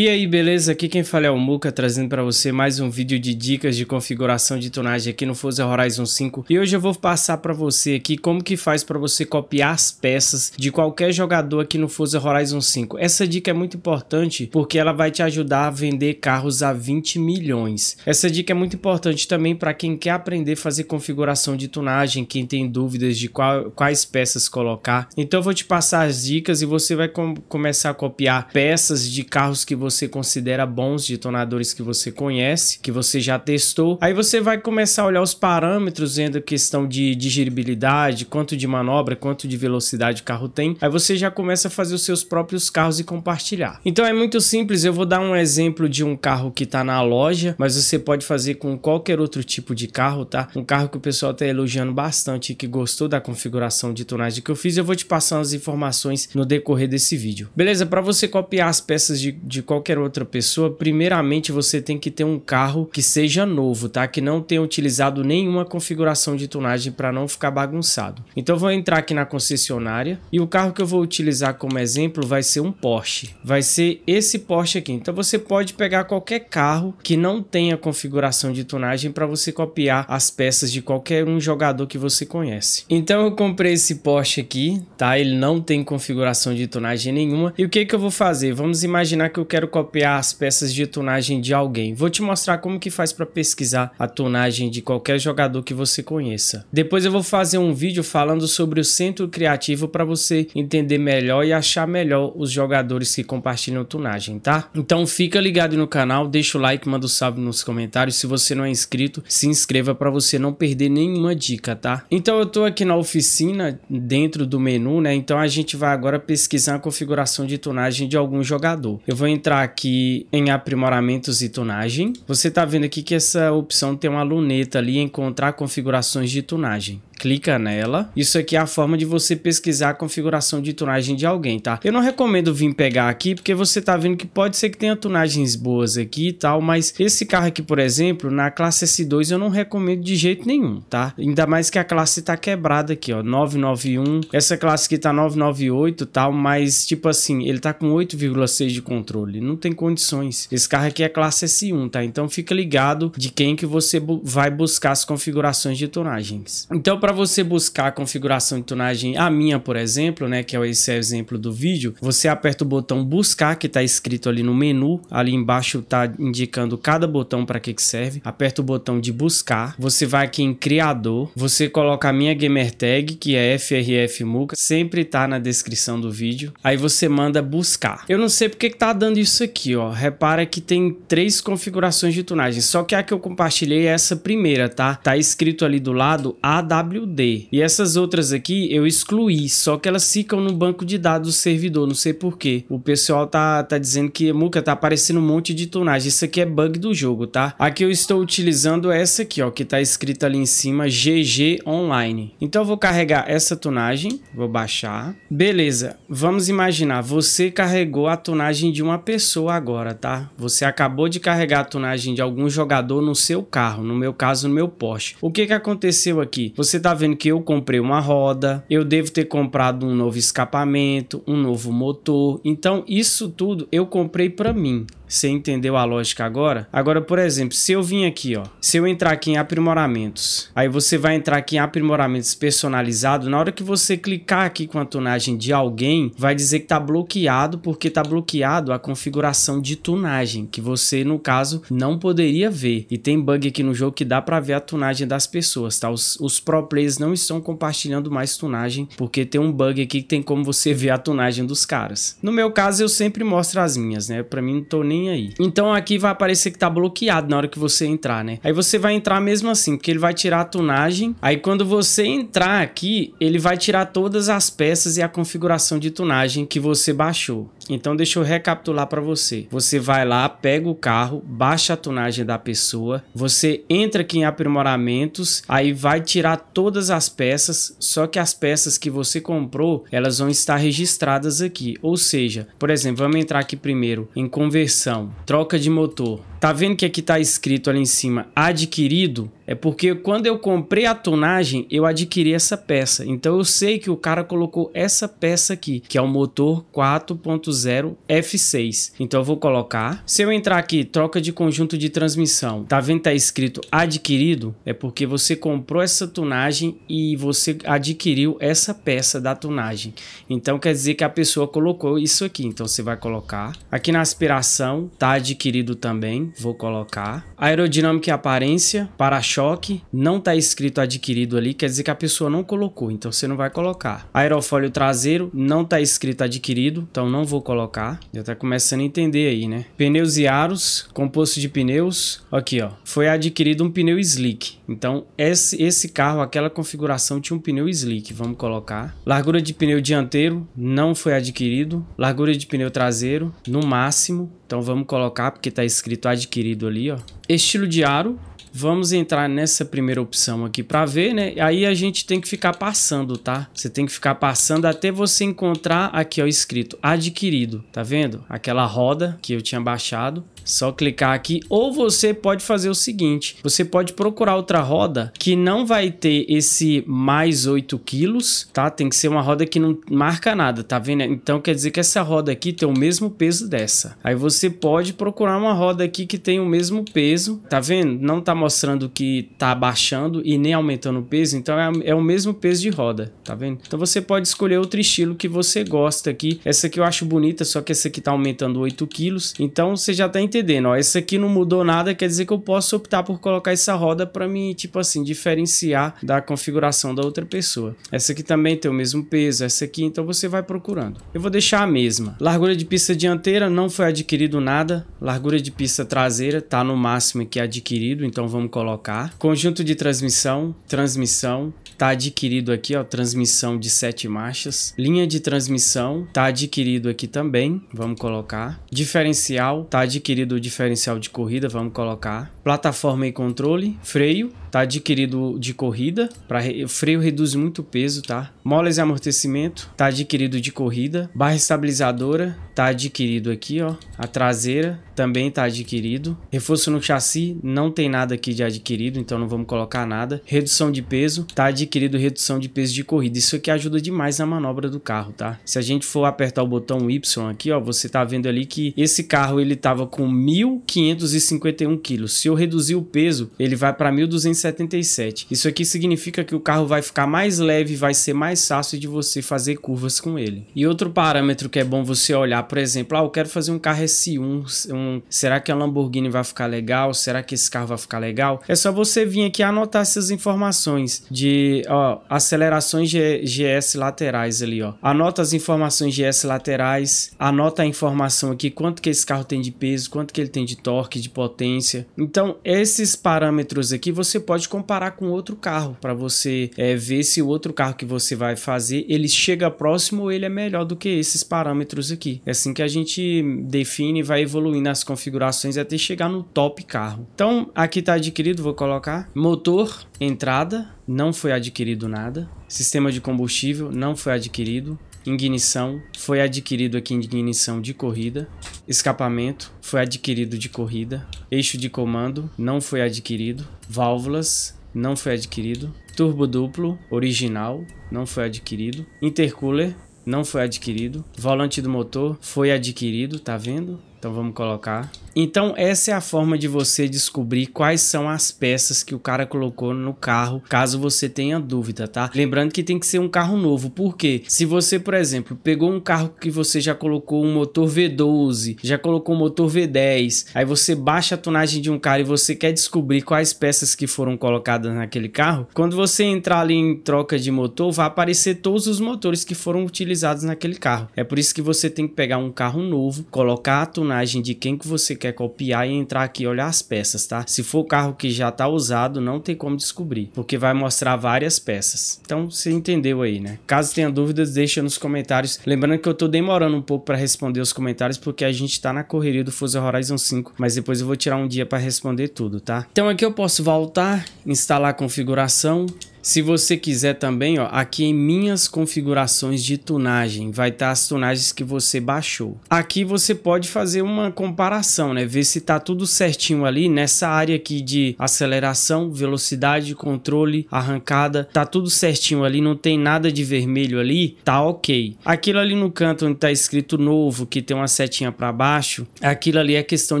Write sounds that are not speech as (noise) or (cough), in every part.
E aí, beleza? Aqui quem fala é o Muca, trazendo para você mais um vídeo de dicas de configuração de tonagem aqui no Forza Horizon 5. E hoje eu vou passar para você aqui como que faz para você copiar as peças de qualquer jogador aqui no Forza Horizon 5. Essa dica é muito importante porque ela vai te ajudar a vender carros a 20 milhões. Essa dica é muito importante também para quem quer aprender a fazer configuração de tonagem, quem tem dúvidas de qual, quais peças colocar. Então eu vou te passar as dicas e você vai com começar a copiar peças de carros que você você considera bons, detonadores que você conhece, que você já testou. Aí você vai começar a olhar os parâmetros, vendo a questão de digeribilidade, quanto de manobra, quanto de velocidade o carro tem. Aí você já começa a fazer os seus próprios carros e compartilhar. Então é muito simples, eu vou dar um exemplo de um carro que está na loja, mas você pode fazer com qualquer outro tipo de carro, tá? Um carro que o pessoal está elogiando bastante e que gostou da configuração de tonagem que eu fiz, eu vou te passar as informações no decorrer desse vídeo. Beleza? Para você copiar as peças de, de qualquer outra pessoa, primeiramente você tem que ter um carro que seja novo, tá? Que não tenha utilizado nenhuma configuração de tunagem para não ficar bagunçado. Então eu vou entrar aqui na concessionária e o carro que eu vou utilizar como exemplo vai ser um Porsche. Vai ser esse Porsche aqui. Então você pode pegar qualquer carro que não tenha configuração de tunagem para você copiar as peças de qualquer um jogador que você conhece. Então eu comprei esse Porsche aqui, tá? Ele não tem configuração de tunagem nenhuma. E o que que eu vou fazer? Vamos imaginar que eu quero quero copiar as peças de tonagem de alguém. Vou te mostrar como que faz para pesquisar a tonagem de qualquer jogador que você conheça. Depois eu vou fazer um vídeo falando sobre o centro criativo para você entender melhor e achar melhor os jogadores que compartilham tonagem, tá? Então fica ligado no canal, deixa o like, manda o um salve nos comentários. Se você não é inscrito, se inscreva para você não perder nenhuma dica, tá? Então eu tô aqui na oficina, dentro do menu, né? Então a gente vai agora pesquisar a configuração de tonagem de algum jogador. Eu vou entrar entrar aqui em aprimoramentos e tunagem, você está vendo aqui que essa opção tem uma luneta ali, encontrar configurações de tunagem clica nela. Isso aqui é a forma de você pesquisar a configuração de tunagem de alguém, tá? Eu não recomendo vir pegar aqui, porque você tá vendo que pode ser que tenha tunagens boas aqui e tal, mas esse carro aqui, por exemplo, na classe S2 eu não recomendo de jeito nenhum, tá? Ainda mais que a classe tá quebrada aqui, ó, 991. Essa classe aqui tá 998 tal, mas tipo assim, ele tá com 8,6 de controle, não tem condições. Esse carro aqui é classe S1, tá? Então fica ligado de quem que você bu vai buscar as configurações de tonagens Então, pra para você buscar a configuração de tunagem, a minha, por exemplo, né, que é esse exemplo do vídeo, você aperta o botão buscar que está escrito ali no menu, ali embaixo está indicando cada botão para que que serve. Aperta o botão de buscar, você vai aqui em criador, você coloca a minha gamer tag, que é frfmuca, sempre tá na descrição do vídeo. Aí você manda buscar. Eu não sei porque que tá dando isso aqui, ó. Repara que tem três configurações de tunagem, só que a que eu compartilhei é essa primeira, tá? Tá escrito ali do lado AW D. E essas outras aqui eu excluí, só que elas ficam no banco de dados do servidor, não sei porquê. O pessoal tá, tá dizendo que, Muca, tá aparecendo um monte de tonagem. Isso aqui é bug do jogo, tá? Aqui eu estou utilizando é essa aqui, ó, que tá escrita ali em cima, GG Online. Então eu vou carregar essa tonagem, vou baixar. Beleza, vamos imaginar, você carregou a tonagem de uma pessoa agora, tá? Você acabou de carregar a tonagem de algum jogador no seu carro, no meu caso, no meu Porsche. O que que aconteceu aqui? Você tá tá vendo que eu comprei uma roda, eu devo ter comprado um novo escapamento, um novo motor. Então, isso tudo eu comprei para mim. Você entendeu a lógica agora? Agora, por exemplo, se eu vim aqui, ó, se eu entrar aqui em aprimoramentos, aí você vai entrar aqui em aprimoramentos personalizado, na hora que você clicar aqui com a tunagem de alguém, vai dizer que tá bloqueado porque tá bloqueado a configuração de tunagem, que você no caso não poderia ver. E tem bug aqui no jogo que dá para ver a tunagem das pessoas, tá? Os, os pro players não estão compartilhando mais tunagem porque tem um bug aqui que tem como você ver a tunagem dos caras. No meu caso, eu sempre mostro as minhas, né? Para mim não tô nem nem aí. Então aqui vai aparecer que tá bloqueado na hora que você entrar, né? Aí você vai entrar mesmo assim, porque ele vai tirar a tunagem. Aí quando você entrar aqui, ele vai tirar todas as peças e a configuração de tunagem que você baixou. Então deixa eu recapitular para você. Você vai lá, pega o carro, baixa a tunagem da pessoa, você entra aqui em aprimoramentos, aí vai tirar todas as peças, só que as peças que você comprou, elas vão estar registradas aqui. Ou seja, por exemplo, vamos entrar aqui primeiro em conversão troca de motor, Tá vendo que aqui tá escrito ali em cima adquirido? É porque quando eu comprei a tonagem, eu adquiri essa peça. Então eu sei que o cara colocou essa peça aqui, que é o motor 4.0 F6. Então eu vou colocar. Se eu entrar aqui, troca de conjunto de transmissão. Tá vendo que tá escrito adquirido? É porque você comprou essa tonagem e você adquiriu essa peça da tonagem. Então quer dizer que a pessoa colocou isso aqui. Então você vai colocar. Aqui na aspiração tá adquirido também vou colocar. Aerodinâmica e aparência, para-choque, não tá escrito adquirido ali, quer dizer que a pessoa não colocou, então você não vai colocar. Aerofólio traseiro, não tá escrito adquirido, então não vou colocar. Já tá começando a entender aí, né? Pneus e aros, composto de pneus, aqui ó, foi adquirido um pneu slick. Então esse, esse carro, aquela configuração tinha um pneu slick, vamos colocar. Largura de pneu dianteiro, não foi adquirido. Largura de pneu traseiro, no máximo. Então vamos colocar, porque está escrito adquirido ali, ó. Estilo de aro. Vamos entrar nessa primeira opção aqui para ver, né? Aí a gente tem que ficar passando, tá? Você tem que ficar passando até você encontrar aqui, ó, escrito adquirido, tá vendo? Aquela roda que eu tinha baixado. Só clicar aqui. Ou você pode fazer o seguinte, você pode procurar outra roda que não vai ter esse mais 8 quilos, tá? Tem que ser uma roda que não marca nada, tá vendo? Então quer dizer que essa roda aqui tem o mesmo peso dessa. Aí você pode procurar uma roda aqui que tem o mesmo peso, tá vendo? Não tá mostrando que tá baixando e nem aumentando o peso, então é, é o mesmo peso de roda, tá vendo? Então você pode escolher outro estilo que você gosta aqui. Essa aqui eu acho bonita, só que essa aqui tá aumentando 8 quilos, então você já tá entendendo entendendo, ó, esse aqui não mudou nada, quer dizer que eu posso optar por colocar essa roda para me, tipo assim, diferenciar da configuração da outra pessoa. Essa aqui também tem o mesmo peso, essa aqui, então você vai procurando. Eu vou deixar a mesma. Largura de pista dianteira, não foi adquirido nada. Largura de pista traseira, tá no máximo que é adquirido, então vamos colocar. Conjunto de transmissão, transmissão, Tá adquirido aqui, ó, transmissão de sete marchas. Linha de transmissão, tá adquirido aqui também, vamos colocar. Diferencial, tá adquirido o diferencial de corrida, vamos colocar. Plataforma e controle, freio, tá adquirido de corrida, para freio reduz muito peso, tá? Molas e amortecimento, tá adquirido de corrida. Barra estabilizadora, tá adquirido aqui, ó. A traseira também tá adquirido. Reforço no chassi, não tem nada aqui de adquirido, então não vamos colocar nada. Redução de peso, tá adquirido adquirido redução de peso de corrida. Isso aqui ajuda demais na manobra do carro, tá? Se a gente for apertar o botão Y aqui, ó, você tá vendo ali que esse carro ele tava com 1.551 quilos. Se eu reduzir o peso, ele vai para 1.277. Isso aqui significa que o carro vai ficar mais leve, vai ser mais fácil de você fazer curvas com ele. E outro parâmetro que é bom você olhar, por exemplo, ah, eu quero fazer um carro S1, um, será que a Lamborghini vai ficar legal? Será que esse carro vai ficar legal? É só você vir aqui anotar essas informações de ó, acelerações GS laterais ali, ó. Anota as informações GS laterais, anota a informação aqui, quanto que esse carro tem de peso, quanto que ele tem de torque, de potência. Então, esses parâmetros aqui você pode comparar com outro carro para você é, ver se o outro carro que você vai fazer, ele chega próximo ou ele é melhor do que esses parâmetros aqui. É assim que a gente define e vai evoluindo as configurações até chegar no top carro. Então, aqui tá adquirido, vou colocar motor, entrada, não foi adquirido nada. Sistema de combustível não foi adquirido. Ignição foi adquirido aqui em ignição de corrida. Escapamento foi adquirido de corrida. Eixo de comando não foi adquirido. Válvulas não foi adquirido. Turbo duplo original não foi adquirido. Intercooler não foi adquirido. Volante do motor foi adquirido, tá vendo? Então vamos colocar. Então essa é a forma de você descobrir quais são as peças que o cara colocou no carro, caso você tenha dúvida, tá? Lembrando que tem que ser um carro novo, porque se você, por exemplo, pegou um carro que você já colocou um motor V12, já colocou um motor V10, aí você baixa a tonagem de um carro e você quer descobrir quais peças que foram colocadas naquele carro, quando você entrar ali em troca de motor, vai aparecer todos os motores que foram utilizados naquele carro. É por isso que você tem que pegar um carro novo, colocar a tonagem personagem de quem que você quer copiar e entrar aqui e olhar as peças, tá? Se for o carro que já tá usado, não tem como descobrir, porque vai mostrar várias peças. Então, você entendeu aí, né? Caso tenha dúvidas, deixa nos comentários. Lembrando que eu tô demorando um pouco para responder os comentários, porque a gente tá na correria do Forza Horizon 5, mas depois eu vou tirar um dia para responder tudo, tá? Então aqui eu posso voltar, instalar a configuração, se você quiser também, ó, aqui em minhas configurações de tunagem, vai estar tá as tunagens que você baixou. Aqui você pode fazer uma comparação, né? Ver se tá tudo certinho ali nessa área aqui de aceleração, velocidade, controle, arrancada, tá tudo certinho ali, não tem nada de vermelho ali, tá OK. Aquilo ali no canto onde tá escrito novo, que tem uma setinha para baixo, aquilo ali é questão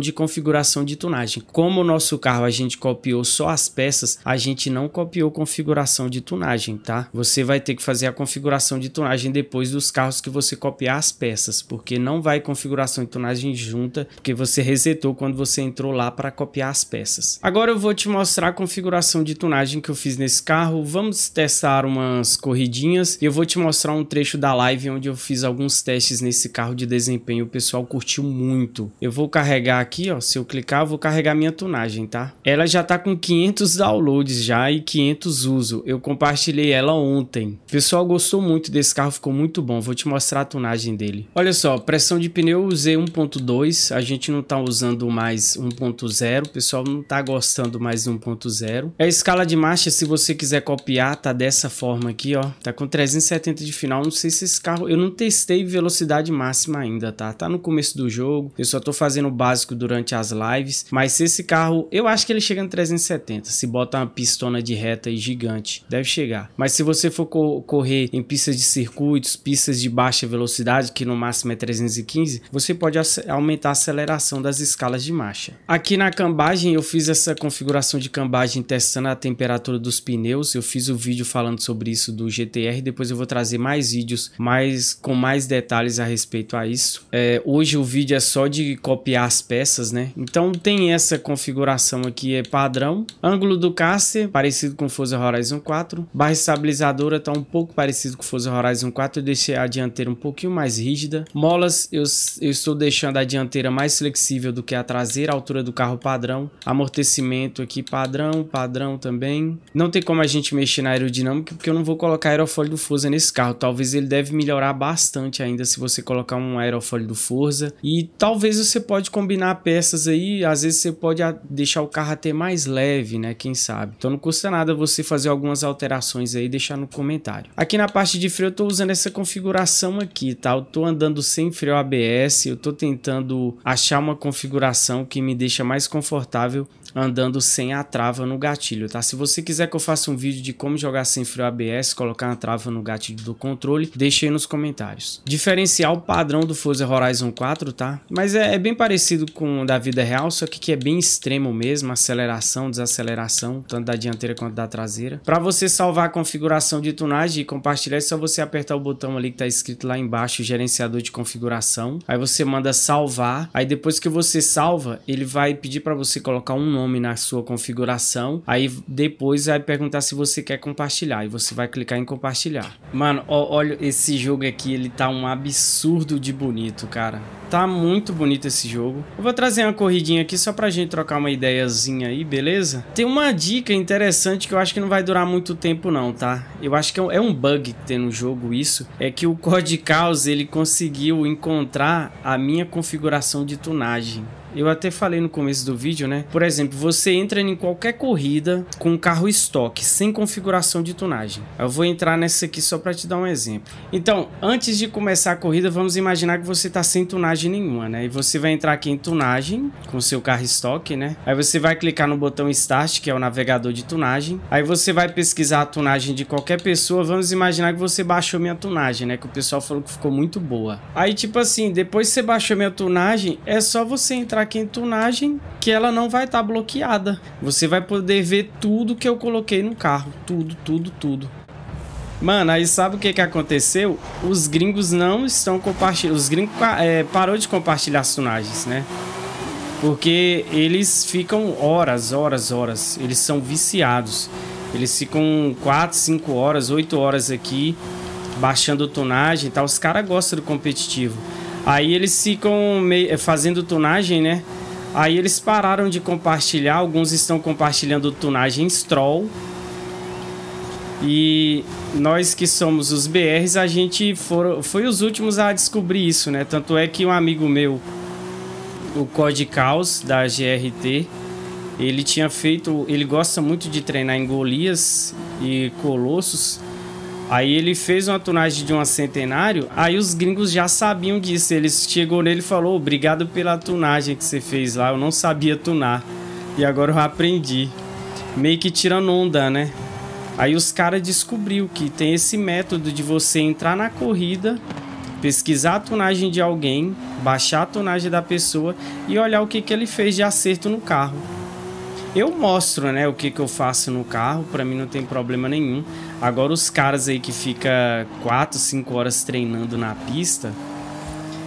de configuração de tunagem. Como o nosso carro a gente copiou só as peças, a gente não copiou configuração configuração de tunagem, tá? Você vai ter que fazer a configuração de tunagem depois dos carros que você copiar as peças, porque não vai configuração de tunagem junta, porque você resetou quando você entrou lá para copiar as peças. Agora eu vou te mostrar a configuração de tunagem que eu fiz nesse carro, vamos testar umas corridinhas e eu vou te mostrar um trecho da live onde eu fiz alguns testes nesse carro de desempenho, o pessoal curtiu muito. Eu vou carregar aqui, ó, se eu clicar eu vou carregar minha tunagem, tá? Ela já tá com 500 downloads já e 500 uso eu compartilhei ela ontem. O pessoal gostou muito desse carro, ficou muito bom. Vou te mostrar a tunagem dele. Olha só, pressão de pneu eu usei 1.2. A gente não tá usando mais 1.0. O pessoal não tá gostando mais 1.0. É a escala de marcha, se você quiser copiar, tá dessa forma aqui, ó. Tá com 370 de final. Não sei se esse carro... Eu não testei velocidade máxima ainda, tá? Tá no começo do jogo. Eu só tô fazendo o básico durante as lives. Mas se esse carro... Eu acho que ele chega em 370. Se bota uma pistona de reta e gigante deve chegar. Mas se você for co correr em pistas de circuitos, pistas de baixa velocidade, que no máximo é 315, você pode aumentar a aceleração das escalas de marcha. Aqui na cambagem eu fiz essa configuração de cambagem testando a temperatura dos pneus, eu fiz o um vídeo falando sobre isso do GTR, depois eu vou trazer mais vídeos mais, com mais detalhes a respeito a isso. É, hoje o vídeo é só de copiar as peças, né? Então tem essa configuração aqui, é padrão. Ângulo do caster, parecido com Forza Horizon Horizon 4. Barra estabilizadora tá um pouco parecido com o Forza Horizon 4. Eu deixei a dianteira um pouquinho mais rígida. Molas, eu, eu estou deixando a dianteira mais flexível do que a traseira, a altura do carro padrão. Amortecimento aqui padrão, padrão também. Não tem como a gente mexer na aerodinâmica, porque eu não vou colocar aerofólio do Forza nesse carro. Talvez ele deve melhorar bastante ainda se você colocar um aerofólio do Forza. E talvez você pode combinar peças aí, às vezes você pode deixar o carro até mais leve, né? Quem sabe? Então não custa nada você fazer algum algumas alterações aí, deixar no comentário. Aqui na parte de freio eu tô usando essa configuração aqui, tá? Eu tô andando sem freio ABS, eu tô tentando achar uma configuração que me deixa mais confortável andando sem a trava no gatilho, tá? Se você quiser que eu faça um vídeo de como jogar sem freio ABS, colocar a trava no gatilho do controle, deixe aí nos comentários. Diferencial padrão do Forza Horizon 4, tá? Mas é, é bem parecido com o da vida real, só que, que é bem extremo mesmo, aceleração, desaceleração, tanto da dianteira quanto da traseira. Para você salvar a configuração de tunagem e compartilhar, é só você apertar o botão ali que tá escrito lá embaixo, gerenciador de configuração. Aí você manda salvar, aí depois que você salva, ele vai pedir para você colocar um nome na sua configuração. Aí depois vai perguntar se você quer compartilhar. E você vai clicar em compartilhar. Mano, ó, olha esse jogo aqui. Ele tá um absurdo de bonito, cara. Tá muito bonito esse jogo. Eu vou trazer uma corridinha aqui só pra gente trocar uma ideiazinha aí, beleza? Tem uma dica interessante que eu acho que não vai durar muito tempo não, tá? Eu acho que é um é bug ter no jogo isso. É que o Code Chaos ele conseguiu encontrar a minha configuração de tunagem. Eu até falei no começo do vídeo, né? Por exemplo, você entra em qualquer corrida com carro estoque, sem configuração de tunagem. Eu vou entrar nessa aqui só para te dar um exemplo. Então, antes de começar a corrida, vamos imaginar que você tá sem tunagem nenhuma, né? E você vai entrar aqui em tunagem com seu carro estoque, né? Aí você vai clicar no botão Start, que é o navegador de tunagem. Aí você vai pesquisar a tunagem de qualquer pessoa. Vamos imaginar que você baixou minha tunagem, né? Que o pessoal falou que ficou muito boa. Aí, tipo assim, depois que você baixou minha tunagem, é só você entrar aqui em que ela não vai estar tá bloqueada. Você vai poder ver tudo que eu coloquei no carro. Tudo, tudo, tudo. Mano, aí sabe o que, que aconteceu? Os gringos não estão compartilhando. Os gringos é, parou de compartilhar as tunagens, né? Porque eles ficam horas, horas, horas. Eles são viciados. Eles ficam 4, 5 horas, 8 horas aqui baixando tonagem e tá? tal. Os caras gostam do competitivo. Aí eles ficam meio, eh, fazendo tunagem, né? Aí eles pararam de compartilhar, alguns estão compartilhando tunagem Stroll. E nós que somos os BRs, a gente foram, foi os últimos a descobrir isso, né? Tanto é que um amigo meu, o Code Caos da GRT, ele tinha feito, ele gosta muito de treinar em Golias e Colossos. Aí ele fez uma tunagem de um centenário, aí os gringos já sabiam disso. Eles chegou nele e falou: "Obrigado pela tunagem que você fez lá. Eu não sabia tunar e agora eu aprendi". Meio que tirando onda, né? Aí os caras descobriu que tem esse método de você entrar na corrida, pesquisar a tunagem de alguém, baixar a tunagem da pessoa e olhar o que, que ele fez de acerto no carro. Eu mostro, né, o que, que eu faço no carro, para mim não tem problema nenhum. Agora os caras aí que fica 4, 5 horas treinando na pista,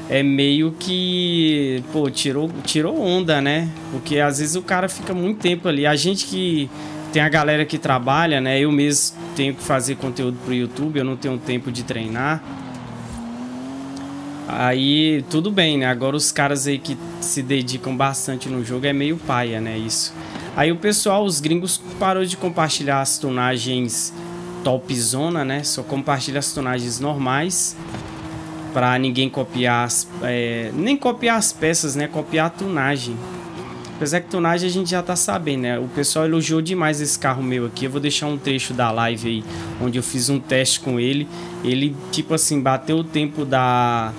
é meio que, pô, tirou, tirou onda, né? Porque às vezes o cara fica muito tempo ali. A gente que tem a galera que trabalha, né? Eu mesmo tenho que fazer conteúdo pro YouTube, eu não tenho tempo de treinar. Aí tudo bem, né? Agora os caras aí que se dedicam bastante no jogo é meio paia, né? Isso. Aí o pessoal, os gringos, parou de compartilhar as tonagens top zona, né? Só compartilha as tonagens normais para ninguém copiar as, é, nem copiar as peças, né? Copiar a tunagem. Apesar que tunagem a gente já tá sabendo, né? O pessoal elogiou demais esse carro meu aqui. Eu vou deixar um trecho da live aí, onde eu fiz um teste com ele. Ele, tipo assim, bateu o tempo da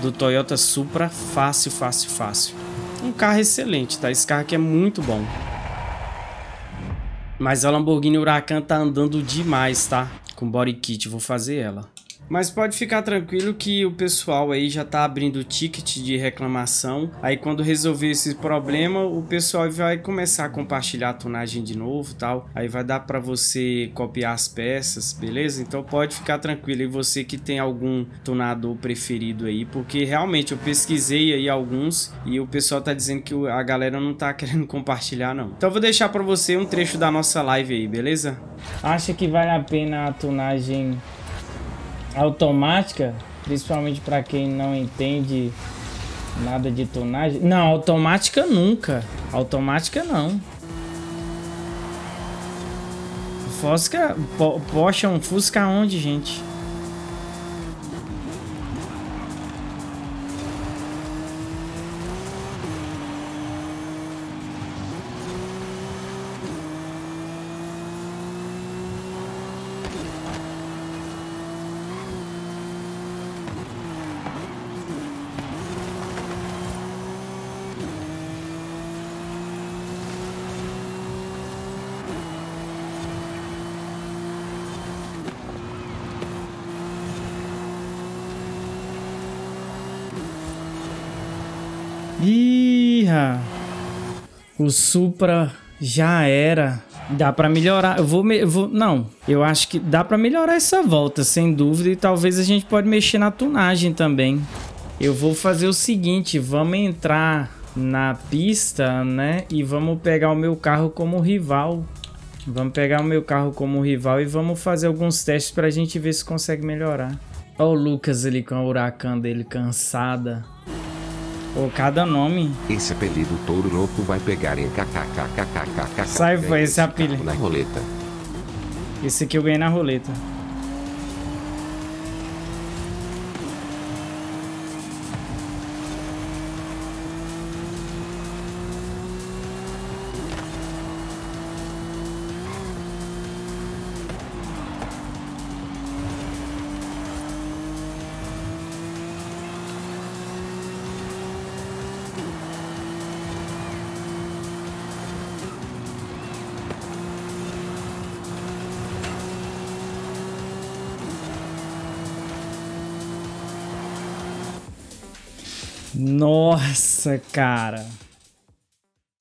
do Toyota Supra fácil, fácil, fácil. Um carro excelente, tá? Esse carro aqui é muito bom. Mas a Lamborghini Huracan tá andando demais, tá? Com body kit, vou fazer ela. Mas pode ficar tranquilo que o pessoal aí já tá abrindo ticket de reclamação. Aí quando resolver esse problema, o pessoal vai começar a compartilhar a tunagem de novo, tal. Aí vai dar para você copiar as peças, beleza? Então pode ficar tranquilo e você que tem algum tunador preferido aí, porque realmente eu pesquisei aí alguns e o pessoal tá dizendo que a galera não tá (laughs) querendo compartilhar não. Então eu vou deixar para você um trecho da nossa live aí, beleza? Acha que vale a pena a tunagem? automática, principalmente para quem não entende nada de tonagem. Não, automática nunca. Automática não. Fusca, Porsche é um Fusca onde, gente? O Supra já era. Dá para melhorar. Eu vou, me... vou, Não, eu acho que dá para melhorar essa volta, sem dúvida. E talvez a gente pode mexer na tunagem também. Eu vou fazer o seguinte, vamos entrar na pista, né? E vamos pegar o meu carro como rival. Vamos pegar o meu carro como rival e vamos fazer alguns testes pra gente ver se consegue melhorar. Olha o Lucas ali com a Huracan dele cansada. Pô, cada nome. Esse apelido Touro Louco vai pegar em kkkkkkk. Sai, foi esse apelido. Na roleta. Esse que eu ganhei na roleta. Nossa, cara.